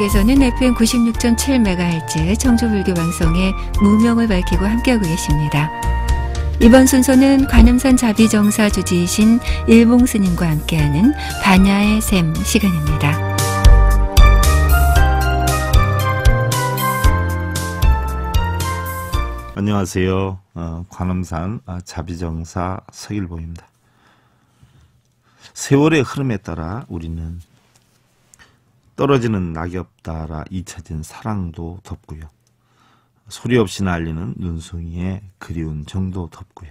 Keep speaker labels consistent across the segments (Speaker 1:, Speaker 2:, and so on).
Speaker 1: 여러분께서는 FM 96.7MHz 청주불교 방송의 무명을 밝히고 함께하고 계십니다. 이번 순서는 관음산 자비정사 주지이신 일봉스님과 함께하는 반야의 샘 시간입니다. 안녕하세요. 어, 관음산 아, 자비정사 서일보입니다. 세월의 흐름에 따라 우리는 떨어지는 낙엽 따라 잊혀진 사랑도 덥고요. 소리 없이 날리는 눈송이의 그리운 정도 덥고요.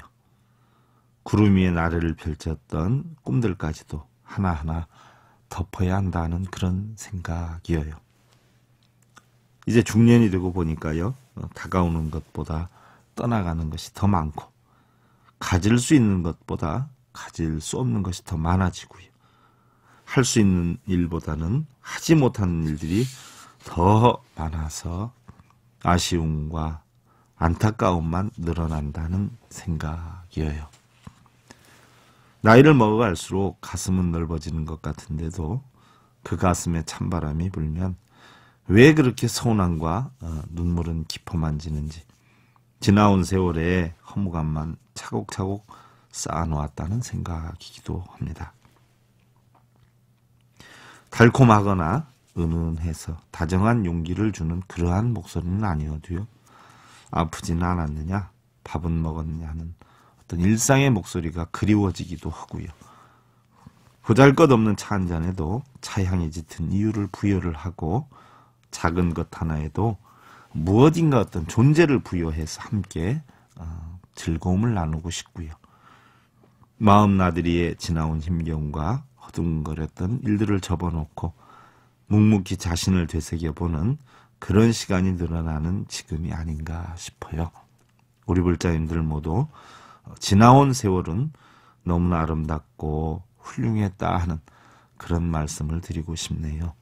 Speaker 1: 구름 위에 나래를 펼쳤던 꿈들까지도 하나하나 덮어야 한다는 그런 생각이어요. 이제 중년이 되고 보니까요. 어, 다가오는 것보다 떠나가는 것이 더 많고 가질 수 있는 것보다 가질 수 없는 것이 더 많아지고요. 할수 있는 일보다는 하지 못하는 일들이 더 많아서 아쉬움과 안타까움만 늘어난다는 생각이에요. 나이를 먹어갈수록 가슴은 넓어지는 것 같은데도 그 가슴에 찬바람이 불면 왜 그렇게 서운함과 어, 눈물은 깊어만지는지 지나온 세월에 허무감만 차곡차곡 쌓아놓았다는 생각이기도 합니다. 달콤하거나 은은해서 다정한 용기를 주는 그러한 목소리는 아니어도요. 아프진 않았느냐, 밥은 먹었느냐는 어떤 일상의 목소리가 그리워지기도 하고요. 보잘것없는 차 한 잔에도 차향이 짙은 이유를 부여를 하고 작은 것 하나에도 무엇인가 어떤 존재를 부여해서 함께 어, 즐거움을 나누고 싶고요. 마음 나들이에 지나온 힘겨움과 허둥거렸던 일들을 접어놓고 묵묵히 자신을 되새겨보는 그런 시간이 늘어나는 지금이 아닌가 싶어요. 우리 불자님들 모두 지나온 세월은 너무나 아름답고 훌륭했다 하는 그런 말씀을 드리고 싶네요.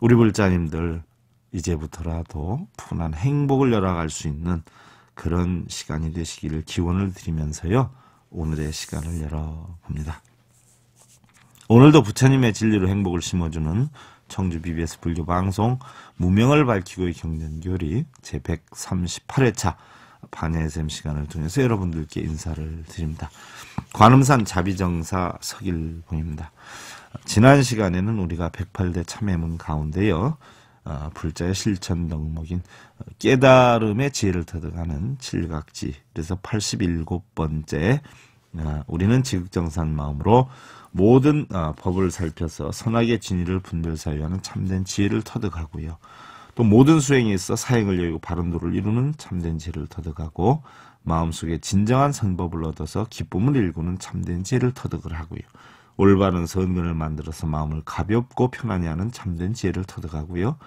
Speaker 1: 우리 불자님들 이제부터라도 푸근한 행복을 열어갈 수 있는 그런 시간이 되시기를 기원을 드리면서요. 오늘의 시간을 열어봅니다. 오늘도 부처님의 진리로 행복을 심어주는 청주 BBS 불교 방송 무명을 밝히고의 경전교리 제138회차 반예샘 시간을 통해서 여러분들께 인사를 드립니다. 관음산 자비정사 석일봉입니다. 지난 시간에는 우리가 108대 참회문 가운데요. 어, 불자의 실천 덕목인 깨달음의 지혜를 터득하는 칠각지 그래서 87번째 어, 우리는 지극정산 마음으로 모든 어, 법을 살펴서 선악의 진리를 분별사유하는 참된 지혜를 터득하고요. 또 모든 수행에 있어 사행을 여의고 바른 도를 이루는 참된 지혜를 터득하고 마음속에 진정한 선법을 얻어서 기쁨을 일구는 참된 지혜를 터득을 하고요. 올바른 선근을 만들어서 마음을 가볍고 편안히 하는 참된 지혜를 터득하고요.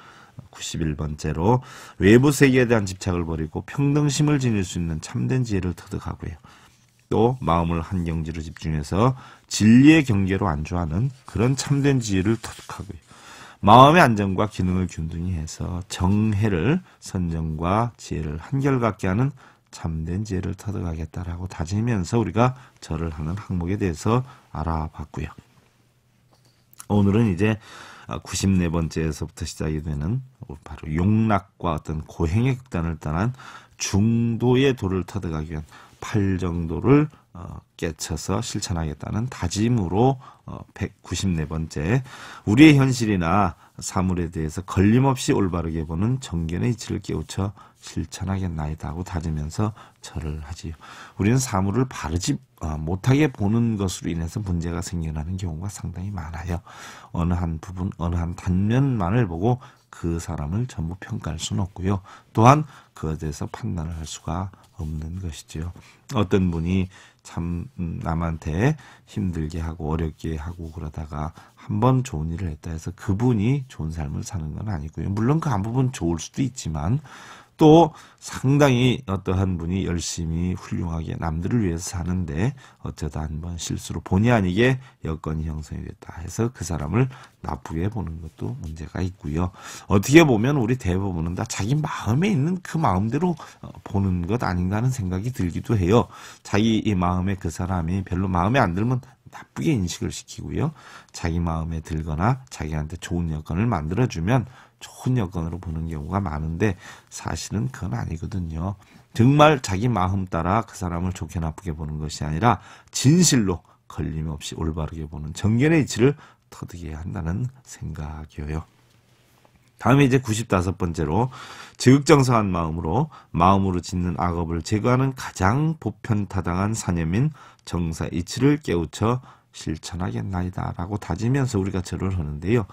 Speaker 1: 91번째로 외부 세계에 대한 집착을 버리고 평등심을 지닐 수 있는 참된 지혜를 터득하고요. 또 마음을 한 경지로 집중해서 진리의 경계로 안주하는 그런 참된 지혜를 터득하고요. 마음의 안정과 기능을 균등히 해서 정해를 선정과 지혜를 한결같게 하는 참된 지혜를 터득하겠다라고 다짐하면서 우리가 절을 하는 항목에 대해서 알아봤고요. 오늘은 이제 94번째에서부터 시작이 되는 바로 용락과 어떤 고행의 극단을 떠난 중도의 도를 터득하기 위한 8 정도를 어, 깨쳐서 실천하겠다는 다짐으로 어, 194번째 우리의 네. 현실이나 사물에 대해서 걸림없이 올바르게 보는 정견의 이치를 깨우쳐 실천하겠나이다 하고 다지면서 절을 하지요. 우리는 사물을 바르지 어, 못하게 보는 것으로 인해서 문제가 생겨나는 경우가 상당히 많아요. 어느 한 부분, 어느 한 단면만을 보고 그 사람을 전부 평가할 수는 없고요. 또한 그에 대해서 판단을 할 수가 없는 것이지요. 어떤 분이 참 음, 남한테 힘들게 하고 어렵게 하고 그러다가 한 번 좋은 일을 했다 해서 그분이 좋은 삶을 사는 건 아니고요. 물론 그 한 부분 좋을 수도 있지만 또 상당히 어떠한 분이 열심히 훌륭하게 남들을 위해서 사는데 어쩌다 한번 실수로 본의 아니게 여건이 형성이 됐다 해서 그 사람을 나쁘게 보는 것도 문제가 있고요. 어떻게 보면 우리 대부분은 다 자기 마음에 있는 그 마음대로 어, 보는 것 아닌가 하는 생각이 들기도 해요. 자기 이 마음에 그 사람이 별로 마음에 안 들면 나쁘게 인식을 시키고요. 자기 마음에 들거나 자기한테 좋은 여건을 만들어주면 좋은 여건으로 보는 경우가 많은데 사실은 그건 아니거든요. 정말 자기 마음 따라 그 사람을 좋게 나쁘게 보는 것이 아니라 진실로 걸림없이 올바르게 보는 정견의 이치를 터득해야 한다는 생각이에요. 다음에 이제 95번째로 지극정성한 마음으로 마음으로 짓는 악업을 제거하는 가장 보편타당한 사념인 정사이치를 깨우쳐 실천하겠나이다 라고 다지면서 우리가 절을 하는데요.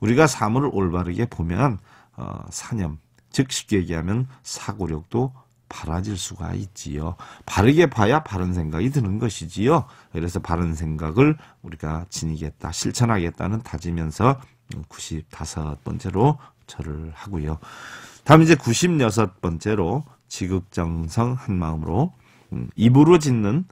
Speaker 1: 우리가 사물을 올바르게 보면 어, 사념, 즉 쉽게 얘기하면 사고력도 바라질 수가 있지요. 바르게 봐야 바른 생각이 드는 것이지요. 그래서 바른 생각을 우리가 지니겠다, 실천하겠다는 다지면서 95번째로 절을 하고요. 다음 이제 96번째로 지극정성 한 마음으로 음, 입으로 짓는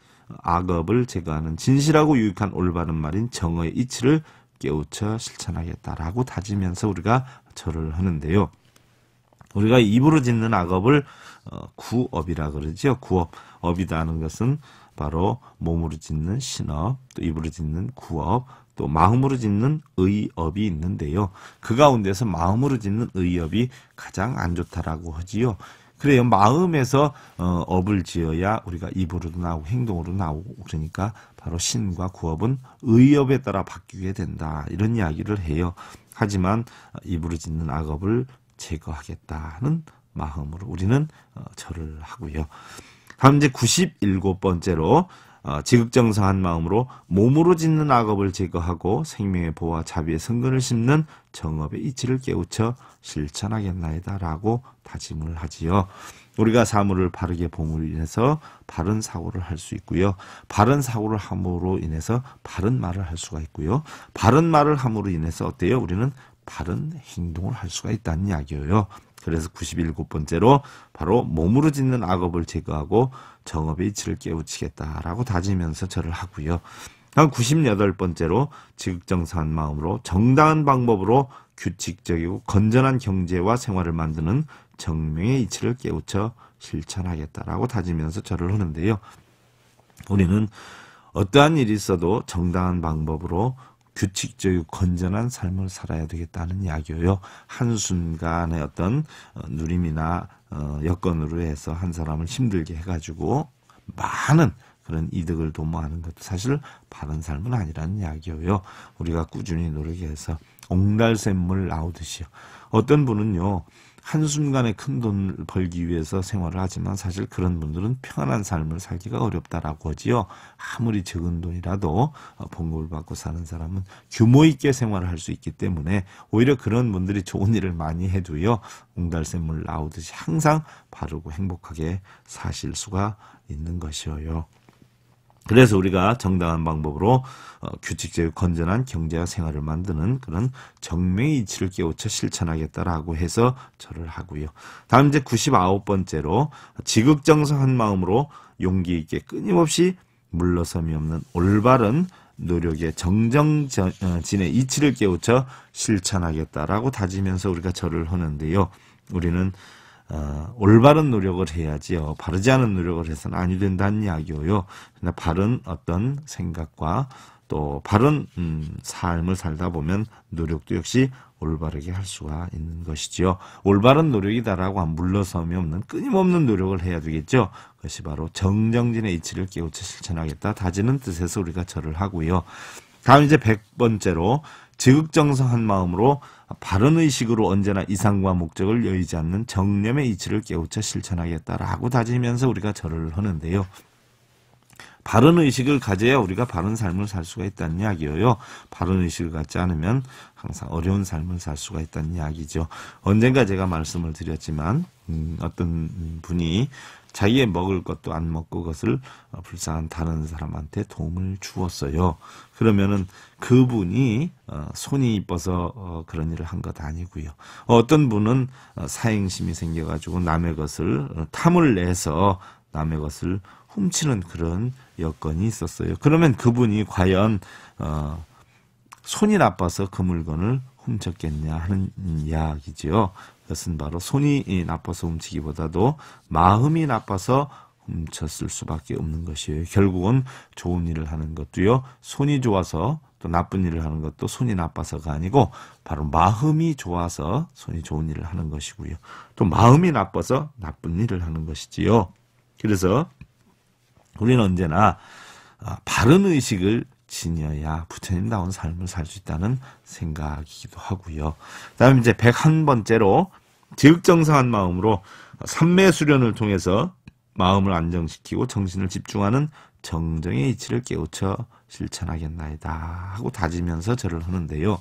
Speaker 1: 악업을 제거하는 진실하고 유익한 올바른 말인 정의 이치를 깨우쳐 실천하겠다라고 다지면서 우리가 절을 하는데요. 우리가 입으로 짓는 악업을 어, 구업이라 그러죠 구업, 업이라는 것은 바로 몸으로 짓는 신업, 또 입으로 짓는 구업, 또 마음으로 짓는 의업이 있는데요. 그 가운데서 마음으로 짓는 의업이 가장 안 좋다라고 하지요. 그래요. 마음에서 어, 업을 지어야 우리가 입으로도 나오고 행동으로 나오고 그러니까 바로 신과 구업은 의업에 따라 바뀌게 된다. 이런 이야기를 해요. 하지만 입으로 짓는 악업을 제거하겠다는 마음으로 우리는 어, 절을 하고요. 다음 이제 97번째로 어, 지극정사한 마음으로 몸으로 짓는 악업을 제거하고 생명의 보호와 자비의 성근을 심는 정업의 이치를 깨우쳐 실천하겠나이다 라고 다짐을 하지요. 우리가 사물을 바르게 봄으로 인해서 바른 사고를 할 수 있고요. 바른 사고를 함으로 인해서 바른 말을 할 수가 있고요. 바른 말을 함으로 인해서 어때요? 우리는 바른 행동을 할 수가 있다는 이야기예요. 그래서 97번째로 바로 몸으로 짓는 악업을 제거하고 정업의 이치를 깨우치겠다라고 다지면서 절을 하고요. 한 98번째로 지극정사한 마음으로 정당한 방법으로 규칙적이고 건전한 경제와 생활을 만드는 정명의 이치를 깨우쳐 실천하겠다라고 다지면서 절을 하는데요. 우리는 어떠한 일이 있어도 정당한 방법으로 규칙적이고 건전한 삶을 살아야 되겠다는 이야기예요. 한순간의 어떤 어, 누림이나 어, 여건으로 해서 한 사람을 힘들게 해가지고 많은 그런 이득을 도모하는 것도 사실 바른 삶은 아니라는 이야기예요. 우리가 꾸준히 노력해서 옹달샘물 나오듯이요. 어떤 분은요. 한순간에 큰 돈을 벌기 위해서 생활을 하지만 사실 그런 분들은 평안한 삶을 살기가 어렵다라고 하지요. 아무리 적은 돈이라도 봉급을 받고 사는 사람은 규모 있게 생활을 할 수 있기 때문에 오히려 그런 분들이 좋은 일을 많이 해도요. 웅달샘물 나오듯이 항상 바르고 행복하게 사실 수가 있는 것이어요. 그래서 우리가 정당한 방법으로 어, 규칙적 건전한 경제와 생활을 만드는 그런 정명 이치를 깨우쳐 실천하겠다라고 해서 절을 하고요. 다음 이제 99번째로 지극정성한 마음으로 용기 있게 끊임없이 물러섬이 없는 올바른 노력의 정정진의 어, 이치를 깨우쳐 실천하겠다라고 다지면서 우리가 절을 하는데요. 우리는 어, 올바른 노력을 해야지요. 바르지 않은 노력을 해서는 아니 된다는 이야기고요. 바른 어떤 생각과 또 바른 음, 삶을 살다 보면 노력도 역시 올바르게 할 수가 있는 것이지요. 올바른 노력이다라고 물러섬이 없는 끊임없는 노력을 해야 되겠죠. 그것이 바로 정정진의 이치를 깨우쳐 실천하겠다 다지는 뜻에서 우리가 절을 하고요. 다음 이제 백번째로 지극정성한 마음으로 바른 의식으로 언제나 이상과 목적을 여의지 않는 정념의 이치를 깨우쳐 실천하겠다라고 다지면서 우리가 절을 하는데요. 바른 의식을 가져야 우리가 바른 삶을 살 수가 있다는 이야기예요. 바른 의식을 갖지 않으면 항상 어려운 삶을 살 수가 있다는 이야기죠. 언젠가 제가 말씀을 드렸지만 음, 어떤 분이 자기의 먹을 것도 안 먹고 그것을 어, 불쌍한 다른 사람한테 도움을 주었어요. 그러면은 그분이 어, 손이 이뻐서 어, 그런 일을 한 것 아니고요. 어떤 분은 사행심이 생겨가지고 남의 것을 탐을 내서 남의 것을 훔치는 그런 여건이 있었어요. 그러면 그분이 과연 손이 나빠서 그 물건을 훔쳤겠냐 하는 이야기지요. 이 것은 바로 손이 나빠서 훔치기보다도 마음이 나빠서 훔쳤을 수밖에 없는 것이에요. 결국은 좋은 일을 하는 것도요. 손이 좋아서 또 나쁜 일을 하는 것도 손이 나빠서가 아니고 바로 마음이 좋아서 손이 좋은 일을 하는 것이고요. 또 마음이 나빠서 나쁜 일을 하는 것이지요. 그래서 우리는 언제나 아, 바른 의식을 지녀야 부처님다운 삶을 살 수 있다는 생각이기도 하고요. 다음 이제 101번째로 지극정상한 마음으로 삼매 수련을 통해서 마음을 안정시키고 정신을 집중하는 정정의 이치를 깨우쳐 실천하겠나이다 하고 다지면서 절을 하는데요.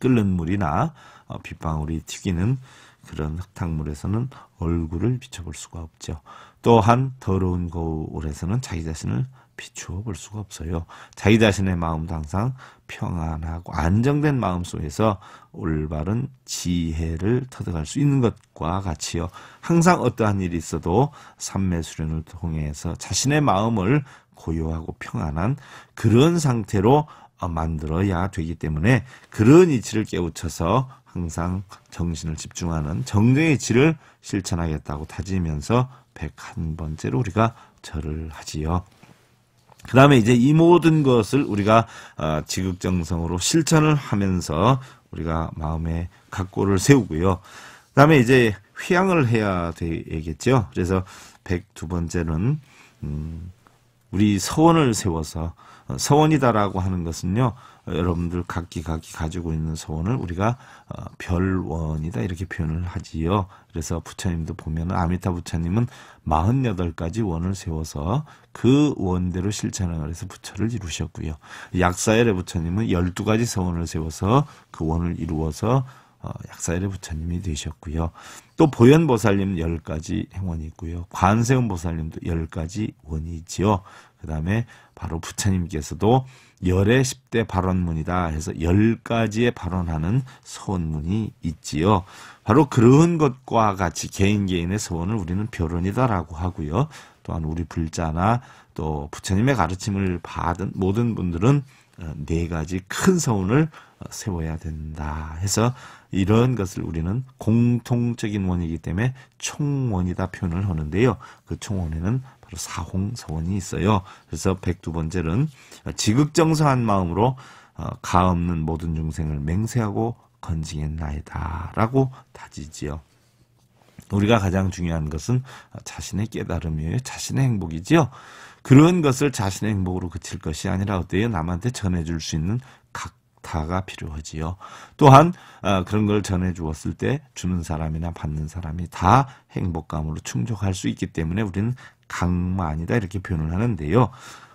Speaker 1: 끓는 물이나 어, 빗방울이 튀기는 그런 흙탕물에서는 얼굴을 비춰볼 수가 없죠. 또한 더러운 거울에서는 자기 자신을 비추어 볼 수가 없어요. 자기 자신의 마음도 항상 평안하고 안정된 마음 속에서 올바른 지혜를 터득할 수 있는 것과 같이요. 항상 어떠한 일이 있어도 삼매 수련을 통해서 자신의 마음을 고요하고 평안한 그런 상태로 만들어야 되기 때문에 그런 이치를 깨우쳐서 항상 정신을 집중하는 정제의 이치를 실천하겠다고 다지면서 101번째로 우리가 절을 하지요. 그 다음에 이제 이 모든 것을 우리가 어, 지극정성으로 실천을 하면서 우리가 마음의 각고를 세우고요. 그 다음에 이제 휘양을 해야 되겠죠. 그래서 102번째는, 음, 우리 서원을 세워서, 어, 서원이다라고 하는 것은요, 여러분들 각기 각기 가지고 있는 서원을 우리가 어, 별원이다 이렇게 표현을 하지요. 그래서 부처님도 보면 아미타 부처님은 48가지 원을 세워서 그 원대로 실천을 해서 부처를 이루셨고요. 약사열의 부처님은 12가지 서원을 세워서 그 원을 이루어서 어, 약사일의 부처님이 되셨고요. 또 보현보살님 10가지 행원이 있고요. 관세음보살님도 10가지 원이 있지요. 그 다음에 바로 부처님께서도 열의 십대 발언문이다 해서 열0가지의 발언하는 서원문이 있지요. 바로 그런 것과 같이 개인 개인의 서원을 우리는 별론이다라고 하고요. 또한 우리 불자나 또 부처님의 가르침을 받은 모든 분들은 어, 네 가지 큰서원을 어, 세워야 된다 해서 이런 것을 우리는 공통적인 원이기 때문에 총원이다 표현을 하는데요. 그 총원에는 사홍 서원이 있어요. 그래서 백두 번째는 지극정성한 마음으로 어, 가 없는 모든 중생을 맹세하고 건지겠나이다 라고 다지지요. 우리가 가장 중요한 것은 자신의 깨달음이에요. 자신의 행복이지요. 그런 것을 자신의 행복으로 그칠 것이 아니라 어때요? 남한테 전해줄 수 있는 다가 필요하지요. 또한 어, 그런 걸 전해 주었을 때 주는 사람이나 받는 사람이 다 행복감으로 충족할 수 있기 때문에 우리는 강만이다 이렇게 표현을 하는데요.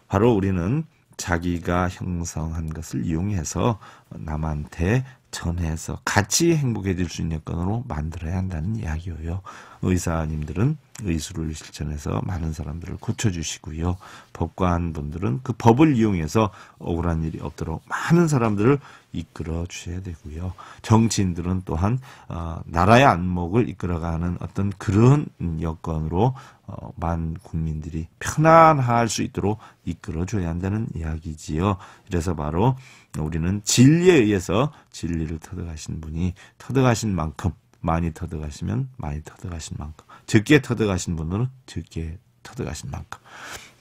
Speaker 1: 바로 우리는 자기가 형성한 것을 이용해서 남한테 전해서 같이 행복해질 수 있는 여건으로 만들어야 한다는 이야기예요. 의사님들은 의술을 실천해서 많은 사람들을 고쳐주시고요. 법관분들은 그 법을 이용해서 억울한 일이 없도록 많은 사람들을 이끌어 주셔야 되고요. 정치인들은 또한 어, 나라의 안목을 이끌어가는 어떤 그런 여건으로 어, 만 국민들이 편안할 수 있도록 이끌어줘야 한다는 이야기지요. 그래서 바로 우리는 진리에 의해서 진리를 터득하신 분이 터득하신 만큼 많이 터득하시면 많이 터득하신 만큼 적게 터득하신 분들은 적게 터득하신 만큼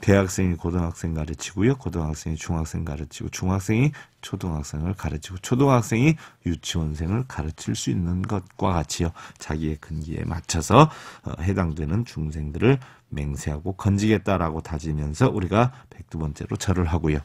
Speaker 1: 대학생이 고등학생 가르치고요. 고등학생이 중학생 가르치고 중학생이 초등학생을 가르치고 초등학생이 유치원생을 가르칠 수 있는 것과 같이요. 자기의 근기에 맞춰서 어, 해당되는 중생들을 맹세하고 건지겠다라고 다지면서 우리가 1 0 2 번째로 절을 하고요.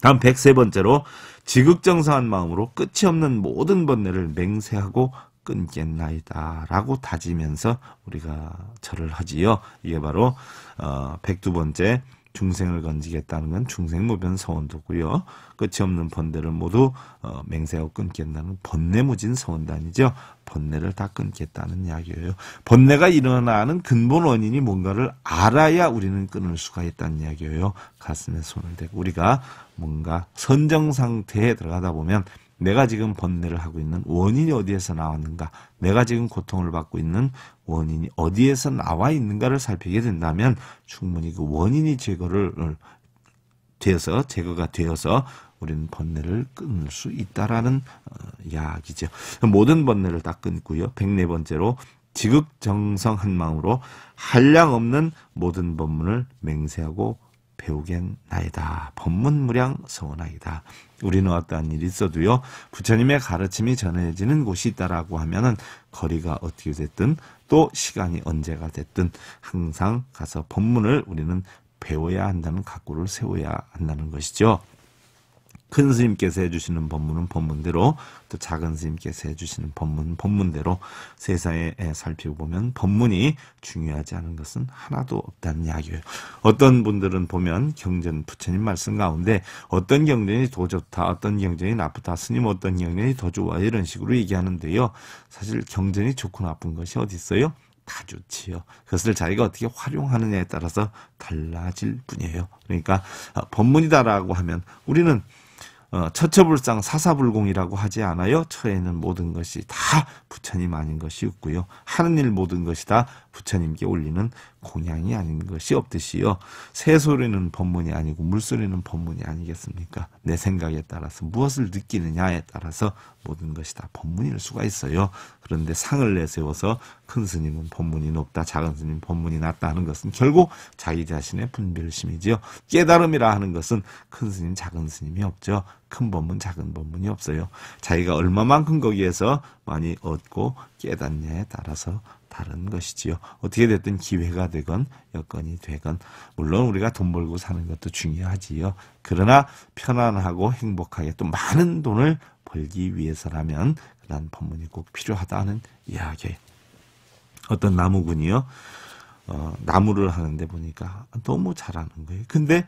Speaker 1: 다음 1 0 3 번째로 지극정사한 마음으로 끝이 없는 모든 번뇌를 맹세하고 끊겠나이다 라고 다지면서 우리가 절을 하지요. 이게 바로 어, 102번째 중생을 건지겠다는 건 중생무변 서원도고요. 끝이 없는 번뇌를 모두 어, 맹세하고 끊겠다는 번뇌무진 서원단이죠. 번뇌를 다 끊겠다는 이야기예요. 번뇌가 일어나는 근본 원인이 뭔가를 알아야 우리는 끊을 수가 있다는 이야기예요. 가슴에 손을 대고 우리가 뭔가 선정 상태에 들어가다 보면 내가 지금 번뇌를 하고 있는 원인이 어디에서 나왔는가, 내가 지금 고통을 받고 있는 원인이 어디에서 나와 있는가를 살피게 된다면 충분히 그 원인이 제거를 되어서 제거가 되어서 우리는 번뇌를 끊을 수 있다라는 어, 이야기죠. 모든 번뇌를 다 끊고요. 104번째로 지극정성한 마음으로 한량 없는 모든 법문을 맹세하고 배우겠나이다. 법문무량 서원하이다. 우리는 어떠한 일이 있어도요. 부처님의 가르침이 전해지는 곳이 있다라고 하면은 거리가 어떻게 됐든 또 시간이 언제가 됐든 항상 가서 법문을 우리는 배워야 한다는 각오를 세워야 한다는 것이죠. 큰 스님께서 해주시는 법문은 법문대로 또 작은 스님께서 해주시는 법문 법문대로 세상에 살펴보면 법문이 중요하지 않은 것은 하나도 없다는 이야기예요. 어떤 분들은 보면 경전 부처님 말씀 가운데 어떤 경전이 더 좋다, 어떤 경전이 나쁘다, 스님 어떤 경전이 더 좋아 이런 식으로 얘기하는데요. 사실 경전이 좋고 나쁜 것이 어디 있어요? 다 좋지요. 그것을 자기가 어떻게 활용하느냐에 따라서 달라질 뿐이에요. 그러니까 아, 법문이다라고 하면 우리는 어, 처처불상 사사불공이라고 하지 않아요. 처에 있는 모든 것이 다 부처님 아닌 것이없고요 하는 일 모든 것이 다 부처님께 올리는 공양이 아닌 것이 그 없듯이요. 새소리는 법문이 아니고 물소리는 법문이 아니겠습니까? 내 생각에 따라서 무엇을 느끼느냐에 따라서 모든 것이 다 법문일 수가 있어요. 그런데 상을 내세워서 큰 스님은 법문이 높다, 작은 스님 법문이 낮다 하는 것은 결국 자기 자신의 분별심이지요. 깨달음이라 하는 것은 큰 스님, 작은 스님이 없죠. 큰 법문, 작은 법문이 없어요. 자기가 얼마만큼 거기에서 많이 얻고 깨닫냐에 따라서 다른 것이지요. 어떻게 됐든 기회가 되건 여건이 되건 물론 우리가 돈 벌고 사는 것도 중요하지요. 그러나 편안하고 행복하게 또 많은 돈을 벌기 위해서라면 그런 법문이 꼭 필요하다는 이야기. 어떤 나무군이요. 어, 나무를 하는데 보니까 너무 잘하는 거예요. 근데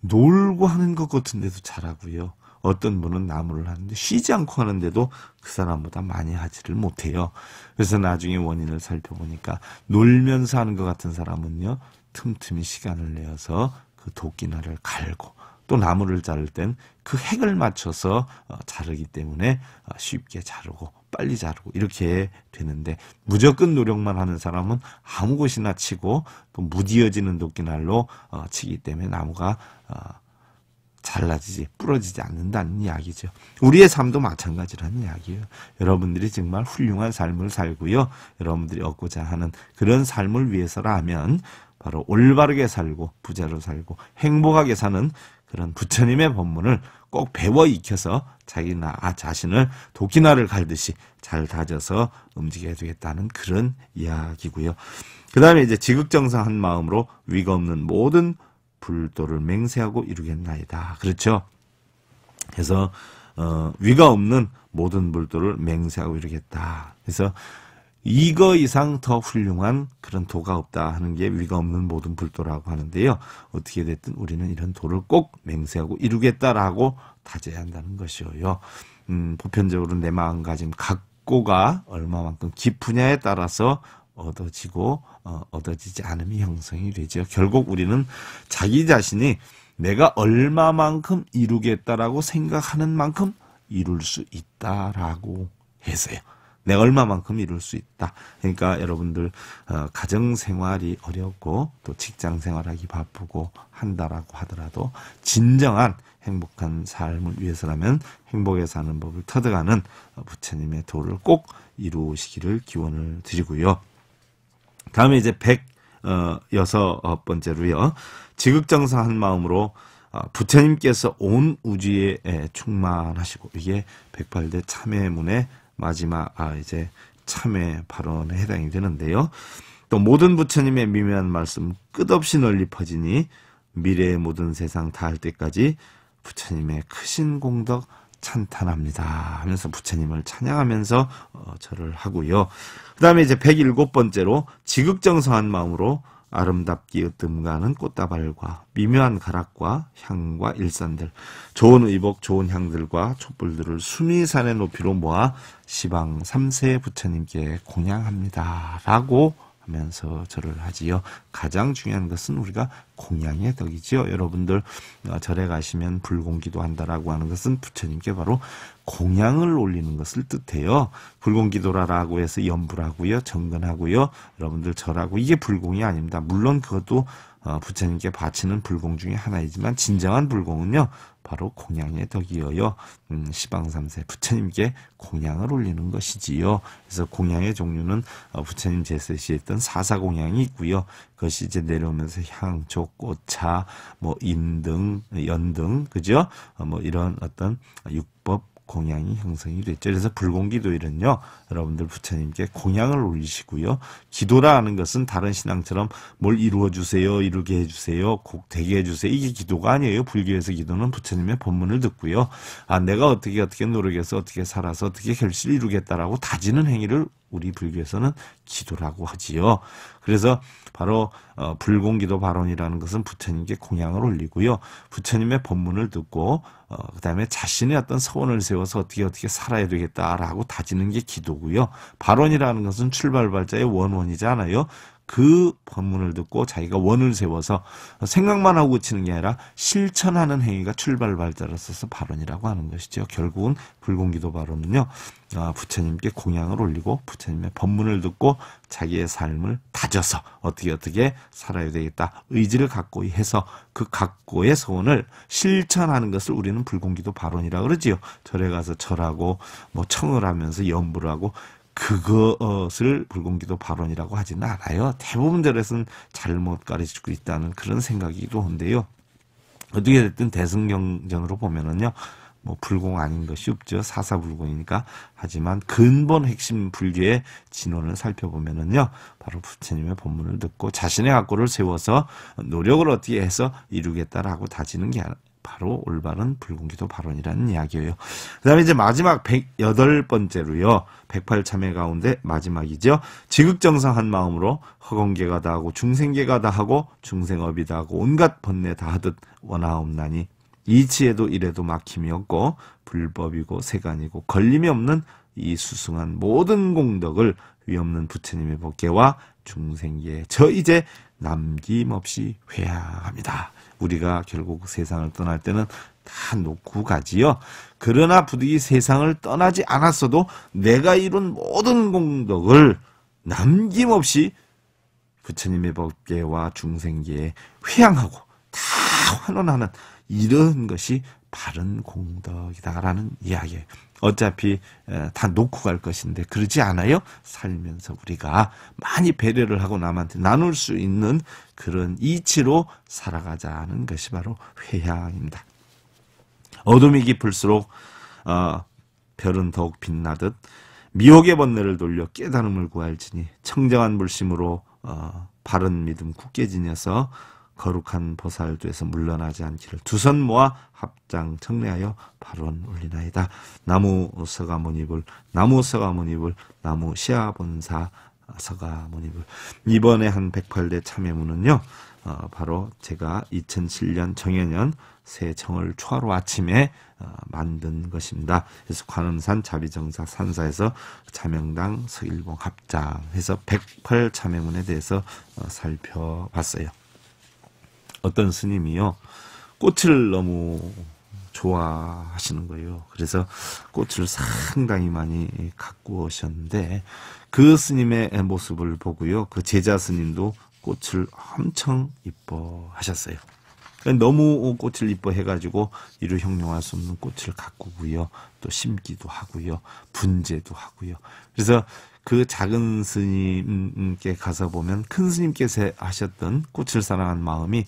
Speaker 1: 놀고 하는 것 같은데도 잘하고요. 어떤 분은 나무를 하는데 쉬지 않고 하는데도 그 사람보다 많이 하지를 못해요. 그래서 나중에 원인을 살펴보니까 놀면서 하는 것 같은 사람은요, 틈틈이 시간을 내어서 그 도끼나를 갈고 또 나무를 자를 땐 그 핵을 맞춰서 어, 자르기 때문에 어, 쉽게 자르고 빨리 자르고 이렇게 되는데 무조건 노력만 하는 사람은 아무 곳이나 치고 또 무디어지는 도끼날로 어, 치기 때문에 나무가 잘라지지 부러지지 않는다는 이야기죠. 우리의 삶도 마찬가지라는 이야기예요. 여러분들이 정말 훌륭한 삶을 살고요. 여러분들이 얻고자 하는 그런 삶을 위해서라면 바로 올바르게 살고 부자로 살고 행복하게 사는 그런 부처님의 법문을 꼭 배워 익혀서 자기나 아, 자신을 도끼나를 갈듯이 잘 다져서 움직여야 되겠다는 그런 이야기고요. 그 다음에 이제 지극정성한 마음으로 위가 없는 모든 불도를 맹세하고 이루겠나이다. 그렇죠? 그래서 어, 위가 없는 모든 불도를 맹세하고 이루겠다. 그래서 이거 이상 더 훌륭한 그런 도가 없다 하는 게 위가 없는 모든 불도라고 하는데요. 어떻게 됐든 우리는 이런 도를 꼭 맹세하고 이루겠다라고 다져야 한다는 것이요. 음, 보편적으로 내 마음가짐 각고가 얼마만큼 깊으냐에 따라서 얻어지고 어, 얻어지지 않음이 형성이 되죠. 결국 우리는 자기 자신이 내가 얼마만큼 이루겠다라고 생각하는 만큼 이룰 수 있다라고 해서요. 내가 얼마만큼 이룰 수 있다. 그러니까 여러분들 어, 가정 생활이 어렵고 또 직장 생활하기 바쁘고 한다라고 하더라도 진정한 행복한 삶을 위해서라면 행복에 사는 법을 터득하는 부처님의 도를 꼭 이루시기를 기원을 드리고요. 다음에 이제 1 0섯번째로요지극정사한 어, 마음으로 어, 부처님께서 온 우주에 예, 충만하시고 이게 108대 참회문의 마지막 아 이제 참회 발언에 해당이 되는데요. 또 모든 부처님의 미묘한 말씀 끝없이 널리 퍼지니 미래의 모든 세상 다 할 때까지 부처님의 크신 공덕 찬탄합니다 하면서 부처님을 찬양하면서 어, 절을 하고요. 그 다음에 이제 107번째로 지극정성한 마음으로 아름답기 으뜸가는 꽃다발과 미묘한 가락과 향과 일산들, 좋은 의복, 좋은 향들과 촛불들을 수미산의 높이로 모아 시방 3세 부처님께 공양합니다. 라고 하면서 절을 하지요. 가장 중요한 것은 우리가 공양의 덕이지요. 여러분들 어, 절에 가시면 불공기도 한다라고 하는 것은 부처님께 바로 공양을 올리는 것을 뜻해요. 불공기도라라고 해서 염불하고요, 정근하고요, 여러분들 절하고 이게 불공이 아닙니다. 물론 그것도 어, 부처님께 바치는 불공 중의 하나이지만 진정한 불공은요 바로 공양의 덕이어요. 음, 시방 삼세 부처님께 공양을 올리는 것이지요. 그래서 공양의 종류는 어, 부처님 제세시했던 사사 공양이 있고요. 그것이 이제 내려오면서 향초, 꽃차, 뭐 인등, 연등, 그죠? 어, 뭐 이런 어떤 육법 공양이 형성이 됐죠. 그래서 불공기도일은요. 여러분들 부처님께 공양을 올리시고요. 기도라는 것은 다른 신앙처럼 뭘 이루어주세요. 이루게 해주세요. 곡 되게 해주세요. 이게 기도가 아니에요. 불교에서 기도는 부처님의 본문을 듣고요. 아 내가 어떻게 어떻게 노력해서 어떻게 살아서 어떻게 결실을 이루겠다라고 다지는 행위를 우리 불교에서는 기도라고 하지요. 그래서 바로 어, 불공기도 발언이라는 것은 부처님께 공양을 올리고요. 부처님의 법문을 듣고 어, 그다음에 자신의 어떤 서원을 세워서 어떻게 어떻게 살아야 되겠다라고 다지는 게 기도고요. 발언이라는 것은 출발발자의 원원이잖아요. 그 법문을 듣고 자기가 원을 세워서 생각만 하고 치는게 아니라 실천하는 행위가 출발 발달로서 발언이라고 하는 것이죠. 결국은 불공기도 발언은요. 아, 부처님께 공양을 올리고 부처님의 법문을 듣고 자기의 삶을 다져서 어떻게 어떻게 살아야 되겠다 의지를 갖고 해서 그 각고의 소원을 실천하는 것을 우리는 불공기도 발언이라 고 그러지요. 절에 가서 절하고 뭐 청을 하면서 염불하고 그것을 불공기도 발언이라고 하지는 않아요. 대부분 들에서는 잘못 가르치고 있다는 그런 생각이기도 한데요. 어떻게 됐든 대승경전으로 보면은요. 뭐 불공 아닌 것이 없죠. 사사불공이니까. 하지만 근본 핵심 불교의 진원을 살펴보면은요. 바로 부처님의 본문을 듣고 자신의 각고를 세워서 노력을 어떻게 해서 이루겠다라고 다지는 게 바로 올바른 불공기도 발언이라는 이야기예요. 그 다음에 이제 마지막 108번째로요. 108참회 가운데 마지막이죠. 지극정성한 마음으로 허공계가 다하고 중생계가 다하고 중생업이 다하고 온갖 번뇌 다하듯 원하옵나니 이치에도 이래도 막힘이 없고 불법이고 세간이고 걸림이 없는 이 수승한 모든 공덕을 위없는 부처님의 법계와 중생계저 이제 남김없이 회양합니다. 우리가 결국 세상을 떠날 때는 다 놓고 가지요. 그러나 부디 세상을 떠나지 않았어도 내가 이룬 모든 공덕을 남김없이 부처님의 법계와 중생계에 회양하고 다 환원하는 이런 것이 바른 공덕이다라는 이야기. 어차피 다 놓고 갈 것인데 그러지 않아요? 살면서 우리가 많이 배려를 하고 남한테 나눌 수 있는 그런 이치로 살아가자는 것이 바로 회향입니다. 어둠이 깊을수록 어, 별은 더욱 빛나듯 미혹의 번뇌를 돌려 깨달음을 구할지니 청정한 물심으로 어, 바른 믿음 굳게 지녀서 거룩한 보살도에서 물러나지 않기를 두손 모아 합장 청례하여 발원 올리나이다. 나무 서가모니불 나무 서가모니불 나무 시아본사 서가모니불 이번에 한 108대 참여문은요. 어, 바로 제가 2007년 정해년 새정월 초하루 아침에 어, 만든 것입니다. 그래서 관음산 자비정사 산사에서 자명당 서일봉 합장해서 108 참여문에 대해서 어, 살펴봤어요. 어떤 스님이요. 꽃을 너무 좋아하시는 거예요. 그래서 꽃을 상당히 많이 갖고 오셨는데 그 스님의 모습을 보고요. 그 제자 스님도 꽃을 엄청 이뻐하셨어요. 그러니까 너무 꽃을 이뻐해가지고 이를 형용할 수 없는 꽃을 가꾸고요. 또 심기도 하고요. 분재도 하고요. 그래서 그 작은 스님께 가서 보면 큰 스님께서 하셨던 꽃을 사랑한 마음이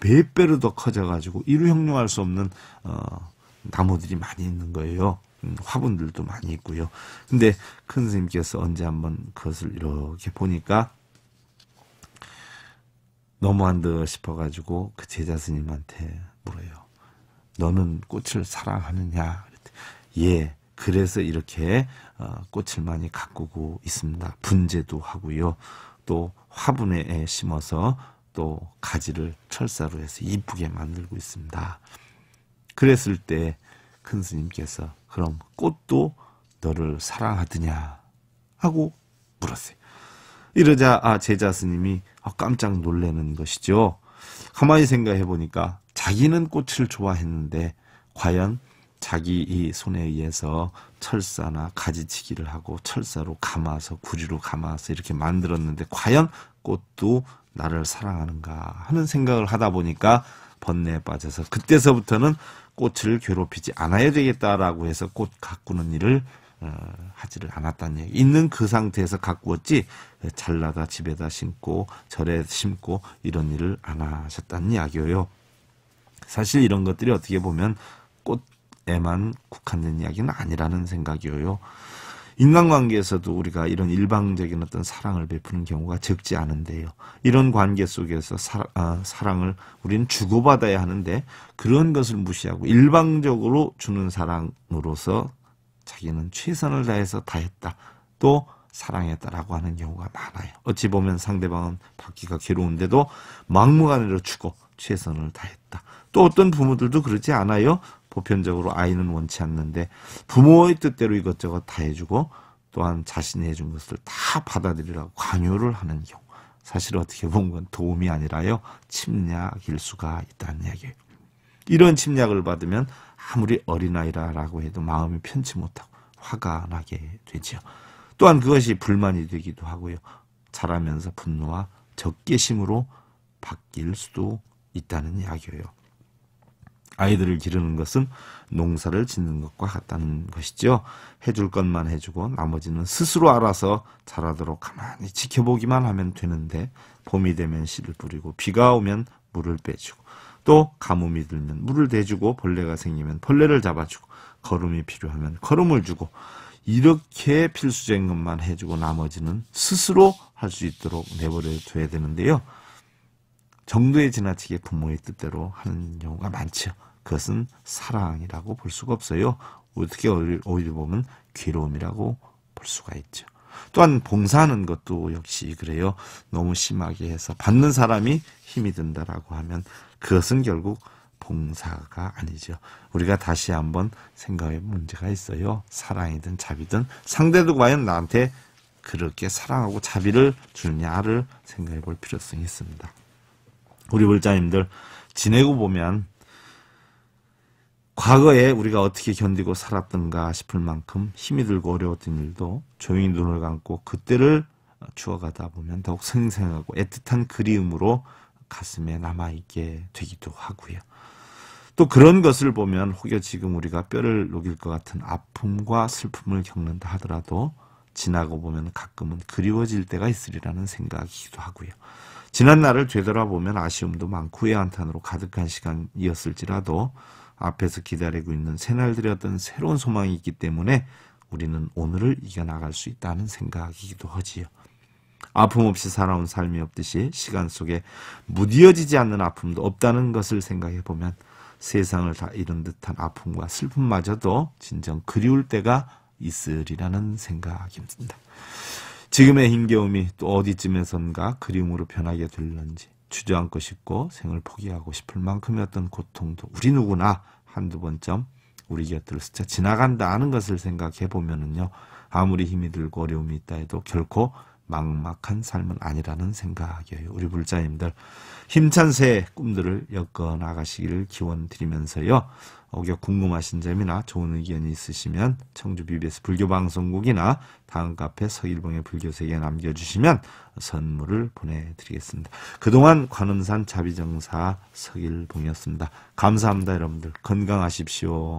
Speaker 1: 몇 배로 더 커져가지고 이루 형용할 수 없는 어, 나무들이 많이 있는 거예요. 음, 화분들도 많이 있고요. 근데 큰 스님께서 언제 한번 그것을 이렇게 보니까 너무한 듯 싶어가지고 그 제자 스님한테 물어요. 너는 꽃을 사랑하느냐? 그랬더니, 예. 그래서 이렇게 아, 꽃을 많이 가꾸고 있습니다. 분재도 하고요. 또 화분에 심어서 또 가지를 철사로 해서 이쁘게 만들고 있습니다. 그랬을 때 큰 스님께서 그럼 꽃도 너를 사랑하드냐 하고 물었어요. 이러자 아 제자 스님이 아, 깜짝 놀라는 것이죠. 가만히 생각해 보니까 자기는 꽃을 좋아했는데 과연 자기 이 손에 의해서 철사나 가지치기를 하고 철사로 감아서 구리로 감아서 이렇게 만들었는데 과연 꽃도 나를 사랑하는가 하는 생각을 하다 보니까 번뇌에 빠져서 그때서부터는 꽃을 괴롭히지 않아야 되겠다라고 해서 꽃 가꾸는 일을 어, 하지를 않았다는 얘기. 있는 그 상태에서 가꾸었지 잘라다 집에다 심고 절에 심고 이런 일을 안 하셨다는 이야기예요. 사실 이런 것들이 어떻게 보면 꽃 에만 국한된 이야기는 아니라는 생각이에요. 인간관계에서도 우리가 이런 일방적인 어떤 사랑을 베푸는 경우가 적지 않은데요. 이런 관계 속에서 사, 아, 사랑을 우리는 주고받아야 하는데 그런 것을 무시하고 일방적으로 주는 사랑으로서 자기는 최선을 다해서 다 했다. 또 사랑했다라고 하는 경우가 많아요. 어찌 보면 상대방은 받기가 괴로운데도 막무가내로 주고 최선을 다했다. 또 어떤 부모들도 그러지 않아요. 보편적으로 아이는 원치 않는데 부모의 뜻대로 이것저것 다 해주고 또한 자신이 해준 것을 다 받아들이라고 관유를 하는 경우 사실 어떻게 보면 건 도움이 아니라요 침략일 수가 있다는 이야기예요. 이런 침략을 받으면 아무리 어린아이라고 해도 마음이 편치 못하고 화가 나게 되지요. 또한 그것이 불만이 되기도 하고요. 자라면서 분노와 적개심으로 바뀔 수도 있다는 이야기예요. 아이들을 기르는 것은 농사를 짓는 것과 같다는 것이죠. 해줄 것만 해주고 나머지는 스스로 알아서 자라도록 가만히 지켜보기만 하면 되는데 봄이 되면 씨를 뿌리고 비가 오면 물을 빼주고 또 가뭄이 들면 물을 대주고 벌레가 생기면 벌레를 잡아주고 걸음이 필요하면 걸음을 주고 이렇게 필수적인 것만 해주고 나머지는 스스로 할 수 있도록 내버려 둬야 되는데요. 정도에 지나치게 부모의 뜻대로 하는 경우가 많죠. 그것은 사랑이라고 볼 수가 없어요. 어떻게 오히려 보면 괴로움이라고 볼 수가 있죠. 또한 봉사하는 것도 역시 그래요. 너무 심하게 해서 받는 사람이 힘이 든다라고 하면 그것은 결국 봉사가 아니죠. 우리가 다시 한번 생각해 문제가 있어요. 사랑이든 자비든 상대도 과연 나한테 그렇게 사랑하고 자비를 주느냐를 생각해 볼 필요성이 있습니다. 우리 불자님들 지내고 보면 과거에 우리가 어떻게 견디고 살았던가 싶을 만큼 힘이 들고 어려웠던 일도 조용히 눈을 감고 그때를 추억하다 보면 더욱 생생하고 애틋한 그리움으로 가슴에 남아있게 되기도 하고요. 또 그런 것을 보면 혹여 지금 우리가 뼈를 녹일 것 같은 아픔과 슬픔을 겪는다 하더라도 지나고 보면 가끔은 그리워질 때가 있으리라는 생각이기도 하고요. 지난 날을 되돌아보면 아쉬움도 많고 애한탄으로 가득한 시간이었을지라도 앞에서 기다리고 있는 새날들의 어떤 새로운 소망이 있기 때문에 우리는 오늘을 이겨나갈 수 있다는 생각이기도 하지요. 아픔 없이 살아온 삶이 없듯이 시간 속에 무디어지지 않는 아픔도 없다는 것을 생각해 보면 세상을 다 잃은 듯한 아픔과 슬픔마저도 진정 그리울 때가 있으리라는 생각입니다. 지금의 힘겨움이 또 어디쯤에선가 그리움으로 변하게 될는지 주저앉고 싶고 생을 포기하고 싶을 만큼이었던 고통도 우리 누구나 한두 번쯤 우리 곁을 스쳐 지나간다 하는 것을 생각해 보면은요. 아무리 힘이 들고 어려움이 있다 해도 결코 막막한 삶은 아니라는 생각이에요. 우리 불자님들 힘찬 새 꿈들을 엮어 나가시기를 기원 드리면서요. 어격 궁금하신 점이나 좋은 의견이 있으시면 청주 BBS 불교방송국이나 다음 카페 서일봉의 불교세계에 남겨주시면 선물을 보내드리겠습니다. 그동안 관음산 자비정사 서일봉이었습니다. 감사합니다 여러분들 건강하십시오.